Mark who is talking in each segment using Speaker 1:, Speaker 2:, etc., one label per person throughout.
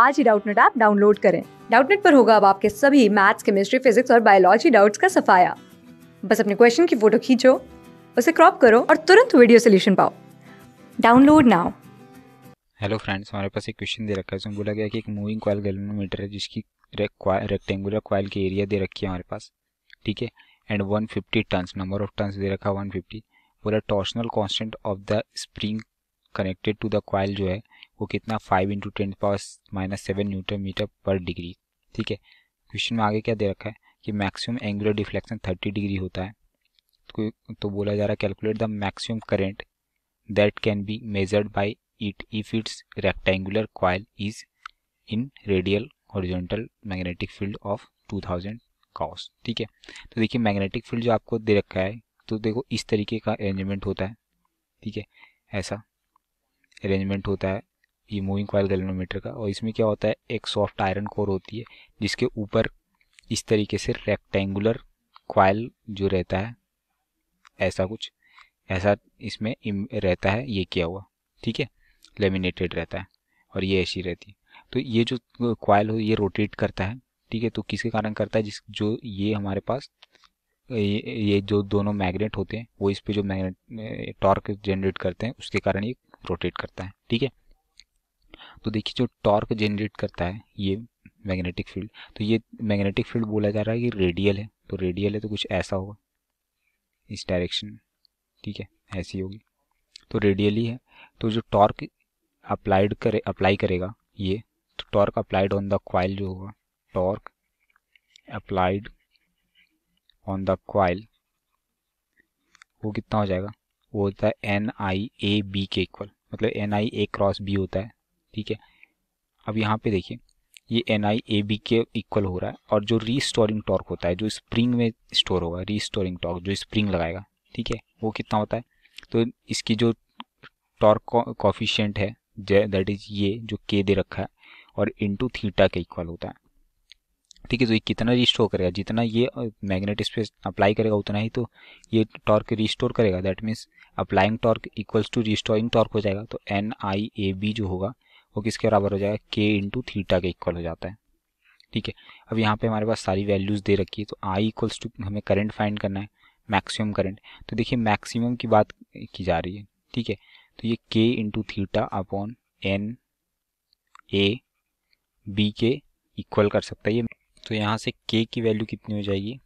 Speaker 1: आज ही Doubtnut app download करें डाउटनेट पर होगा अब आपके सभी मैथ्स केमिस्ट्री फिजिक्स और बायोलॉजी डाउट्स का सफाया बस अपने क्वेश्चन की फोटो खींचो उसे क्रॉप करो और तुरंत वीडियो सोल्यूशन पाओ डाउनलोड नाउ हेलो फ्रेंड्स हमारे पास एक क्वेश्चन दे रखा है उसमें बोला गया कि एक मूविंग कॉयल गैलोमीटर है जिसकी रेक्टेंगुलर कॉयल की एरिया दे रखी है हमारे पास ठीक है and 150 fifty turns number of turns दे रखा है 150 बोला torsional constant of the spring connected to the coil जो है वो कितना five into ten power minus seven newton metre per degree ठीक है क्वेश्चन में आगे क्या दे रखा है कि maximum angular deflection thirty degree होता है तो, तो बोला जा रहा है calculate the maximum current that can be measured by it if it's rectangular coil is in radial horizontal magnetic field of 2000 gauss ठीक है तो देखिए मैग्नेटिक फील्ड जो आपको दे रखा है तो देखो इस तरीके का अरेंजमेंट होता है ठीक है ऐसा अरेंजमेंट होता है ये मूविंग कॉयल गैल्वेनोमीटर का और इसमें क्या होता है एक सॉफ्ट आयरन कोर होती है जिसके ऊपर इस तरीके से रेक्टेंगुलर कॉयल जो रहता है ऐसा कुछ ऐसा इसमें रहता है ये किया हुआ ठीक है लेमिनेटेड रहता है और ये ऐसी रहती है तो ये जो कॉयल हो ये रोटेट करता है ठीक है तो किसके कारण करता है जिस जो ये हमारे पास ये, ये जो दोनों मैग्नेट होते हैं वो इस पर जो मैग्नेट टॉर्क जनरेट करते हैं उसके कारण ये रोटेट करता है ठीक है तो देखिए जो टॉर्क जनरेट करता है ये मैग्नेटिक फील्ड तो ये मैग्नेटिक फील्ड बोला जा रहा है कि रेडियल है तो रेडियल है तो कुछ ऐसा होगा इस डायरेक्शन ठीक है ऐसी होगी तो रेडियली है तो जो टॉर्क अप्लाइड करे अप्लाई करेगा ये तो torque applied on the coil जो होगा torque applied on the coil वो कितना हो जाएगा वो होता है एन आई ए बी के इक्वल मतलब N I A cross B होता है ठीक है अब यहाँ पे देखिए ये एन आई ए बी के इक्वल हो रहा है और जो रीस्टोरिंग टॉर्क होता है जो स्प्रिंग में स्टोर होगा रीस्टोरिंग टॉर्क जो स्प्रिंग लगाएगा ठीक है वो कितना होता है तो इसकी जो टॉर्क कॉफिशेंट है दैट इज ये जो के दे रखा है और इंटू थीटा के इक्वल होता है ठीक है तो ये कितना रिस्टोर करेगा जितना ये मैग्नेटिक स्पेस अप्लाई करेगा उतना ही तो ये टॉर्क रिस्टोर करेगा that means applying torque equals to restoring torque हो जाएगा तो एन आई ए बी जो होगा वो किसके बराबर हो जाएगा के इंटू थीटा के इक्वल हो जाता है ठीक है अब यहाँ पे हमारे पास सारी वैल्यूज़ दे रखी है तो आई इक्वल्स टू हमें करंट फाइंड करना है मैक्सिमम करंट तो देखिए मैक्सिमम की बात की जा रही है ठीक है तो ये K into theta upon N A B के इक्वल कर सकता है ये तो यहाँ से के की वैल्यू कितनी हो जाएगी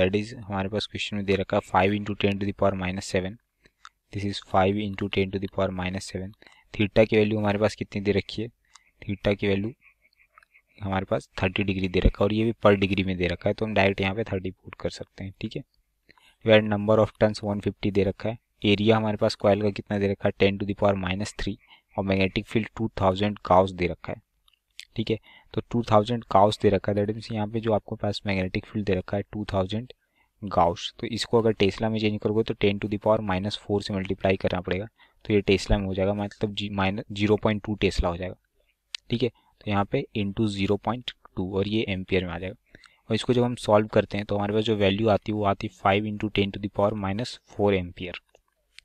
Speaker 1: दैट इज़ हमारे पास क्वेश्चन में दे रखा है five into ten to the power minus seven this is five into ten to the power minus seven theta की वैल्यू हमारे पास कितनी दे रखी है थीटा की वैल्यू हमारे पास थर्टी डिग्री दे रखा है और ये भी पर डिग्री में दे रखा है तो हम डायरेक्ट यहाँ पे थर्टी पुट कर सकते हैं ठीक है divide number of turns one fifty दे रखा है एरिया हमारे पास क्वाइल का कितना दे रखा है ten to the power minus three और magnetic field two thousand gauss दे रखा है ठीक है तो टू थाउजेंड काउस दे रखा है दैट मीन्स यहाँ पे जो आपके पास मैग्नेटिक फील्ड दे रखा है टू थाउजेंड गाउस तो इसको अगर टेस्ला में चेंज करोगे तो ten to the power minus four से मल्टीप्लाई करना पड़ेगा तो ये टेस्ला में हो जाएगा मतलब जी minus zero point two tesla हो जाएगा ठीक है तो यहाँ पे इंटू ज़ीरो पॉइंट टू और ये एम्पियर में आ जाएगा और इसको जब हम सॉल्व करते हैं तो हमारे पास जो वैल्यू आती है वो आती है five into ten to the power minus four ampere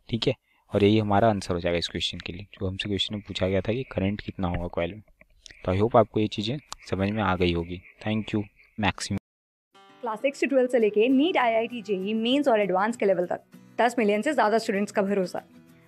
Speaker 1: ठीक है और यही हमारा आंसर हो जाएगा इस क्वेश्चन के लिए जो हमसे क्वेश्चन में पूछा गया था कि करंट कितना होगा कॉयल में तो आई होप आपको ये चीज़ें समझ में आ गई होगी thank you maximum class six से ट्वेल्थ से लेके NEET I I T JEE mains और एडवांस के लेवल तक दस मिलियन से ज़्यादा स्टूडेंट्स का भरोसा